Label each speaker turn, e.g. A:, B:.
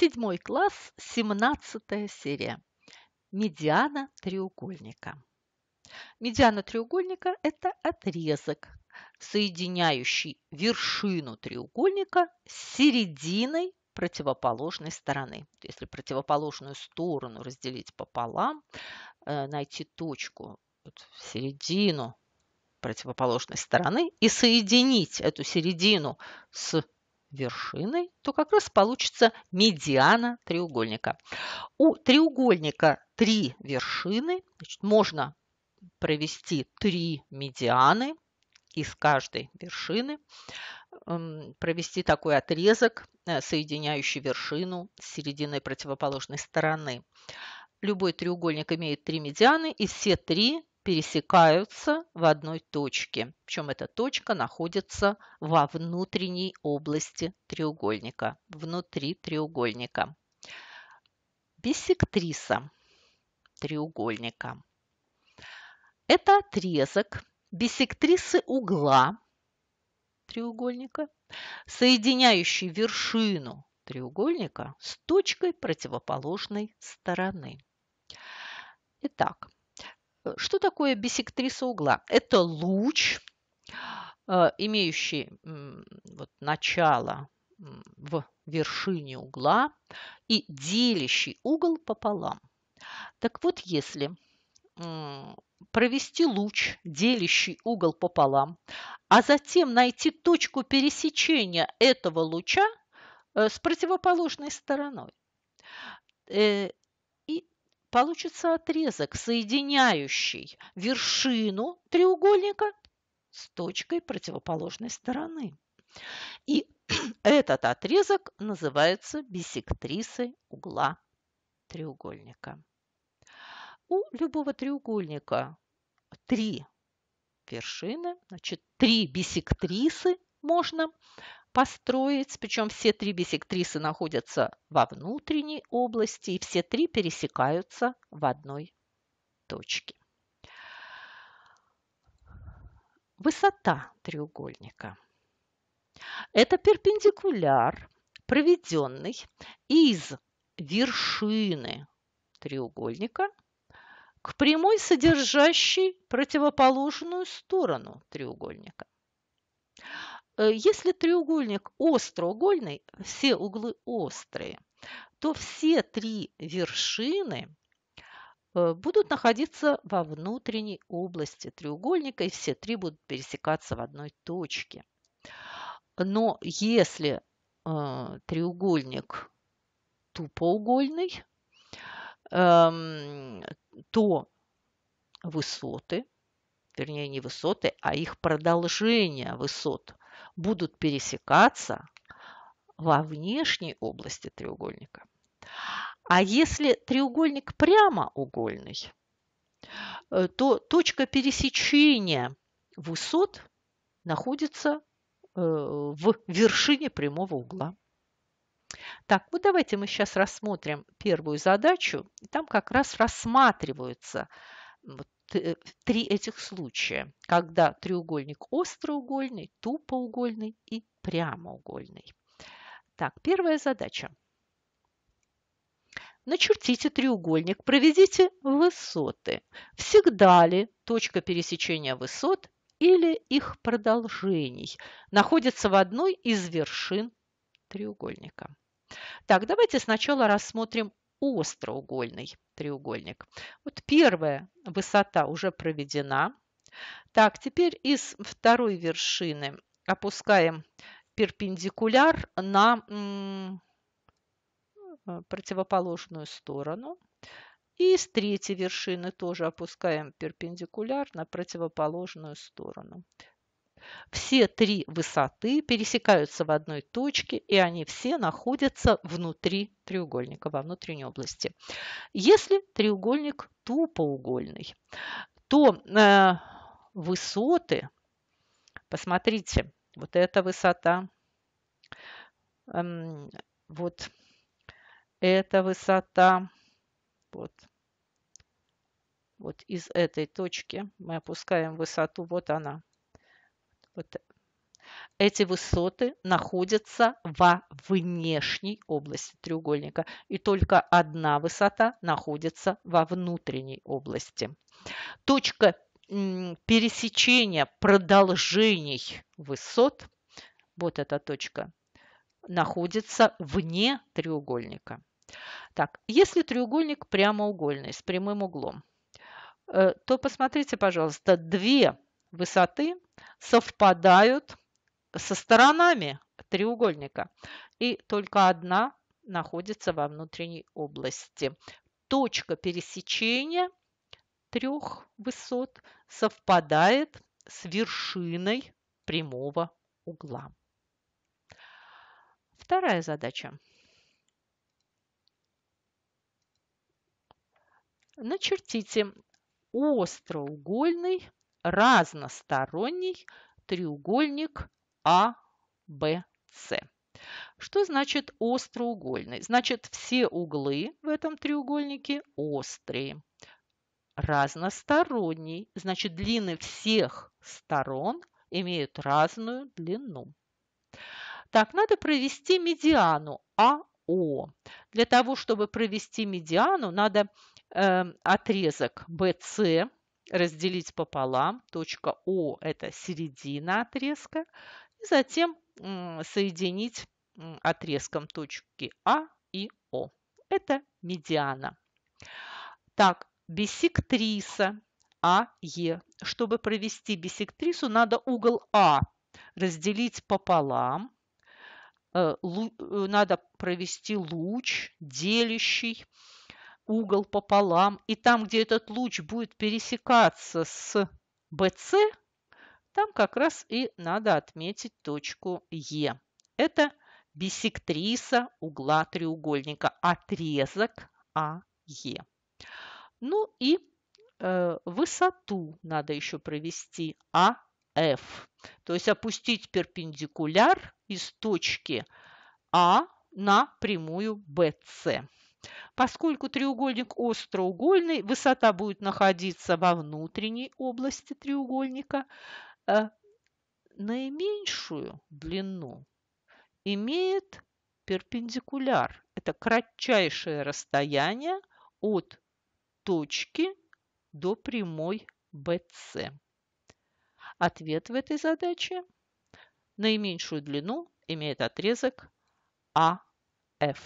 A: Седьмой класс, семнадцатая серия. Медиана треугольника. Медиана треугольника – это отрезок, соединяющий вершину треугольника с серединой противоположной стороны. Если противоположную сторону разделить пополам, э, найти точку вот, в середину противоположной стороны и соединить эту середину с вершиной, то как раз получится медиана треугольника. У треугольника три вершины, значит, можно провести три медианы из каждой вершины, эм, провести такой отрезок, э, соединяющий вершину с серединой противоположной стороны. Любой треугольник имеет три медианы, и все три пересекаются в одной точке, причем эта точка находится во внутренней области треугольника, внутри треугольника. Биссектриса треугольника. Это отрезок биссектрисы угла треугольника, соединяющий вершину треугольника с точкой противоположной стороны. Итак, Э, что такое бисектриса угла? Это луч, а, имеющий вот, начало в вершине угла и делящий угол пополам. Так вот, если провести луч, делящий угол пополам, а затем найти точку пересечения этого луча э, с противоположной стороной, э, получится отрезок, соединяющий вершину треугольника с точкой противоположной стороны. И этот отрезок называется бисектрисой угла треугольника. У любого треугольника три вершины, значит, три бисектрисы можно построить, причем все три бисектрисы находятся во внутренней области, и все три пересекаются в одной точке. Высота треугольника. Это перпендикуляр, проведенный из вершины треугольника к прямой, содержащей противоположную сторону треугольника. Э, если треугольник остроугольный, все углы острые, то все три вершины э, будут находиться во внутренней области треугольника, и все три будут пересекаться в одной точке. Но если э, треугольник тупоугольный, эм, то высоты, вернее не высоты, а их продолжение высот будут пересекаться во внешней области треугольника. А если треугольник прямоугольный, э, то точка пересечения высот находится э, в вершине прямого угла. Так, вот ну, давайте мы сейчас рассмотрим первую задачу. Там как раз рассматриваются вот Э, три этих случая, когда треугольник остроугольный, тупоугольный и прямоугольный. Так, первая задача. Начертите треугольник, проведите высоты. Всегда ли точка пересечения высот или их продолжений находится в одной из вершин треугольника? Так, давайте сначала рассмотрим остроугольный треугольник. Вот первая высота уже проведена. Так, теперь из второй вершины опускаем перпендикуляр на э, противоположную сторону. И с третьей вершины тоже опускаем перпендикуляр на противоположную сторону. Все три высоты пересекаются в одной точке, и они все находятся внутри треугольника, во внутренней области. Если треугольник тупоугольный, то э, высоты, посмотрите, вот эта высота, э, вот эта высота, вот вот из этой точки мы опускаем высоту, вот она, вот эти высоты находятся во внешней области треугольника, и только одна высота находится во внутренней области. Точка пересечения продолжений высот, вот эта точка, находится вне треугольника. Так, если треугольник прямоугольный с прямым углом, э, то посмотрите, пожалуйста, две высоты совпадают со сторонами треугольника, и только одна находится во внутренней области. Точка пересечения трех высот совпадает с вершиной прямого угла. Вторая задача. Начертите остроугольный разносторонний треугольник АБС. Что значит остроугольный? Значит, все углы в этом треугольнике острые. Разносторонний, значит, длины всех сторон имеют разную длину. Так, надо провести медиану АО. Для того, чтобы провести медиану, надо э, отрезок BC разделить пополам. Точка О – это середина отрезка. И затем соединить отрезком точки А и О. Это медиана. Так, бисектриса АЕ. Чтобы провести бисектрису, надо угол А разделить пополам. Э, э, надо провести луч, делящий угол пополам, и там, где этот луч будет пересекаться с BC, там как раз и надо отметить точку E. Это бисектриса угла треугольника, отрезок АЕ. Ну и э, высоту надо еще провести АФ, то есть опустить перпендикуляр из точки А на прямую BC. Поскольку треугольник остроугольный, высота будет находиться во внутренней области треугольника. Э, наименьшую длину имеет перпендикуляр. Это кратчайшее расстояние от точки до прямой BC. Ответ в этой задаче – наименьшую длину имеет отрезок AF. А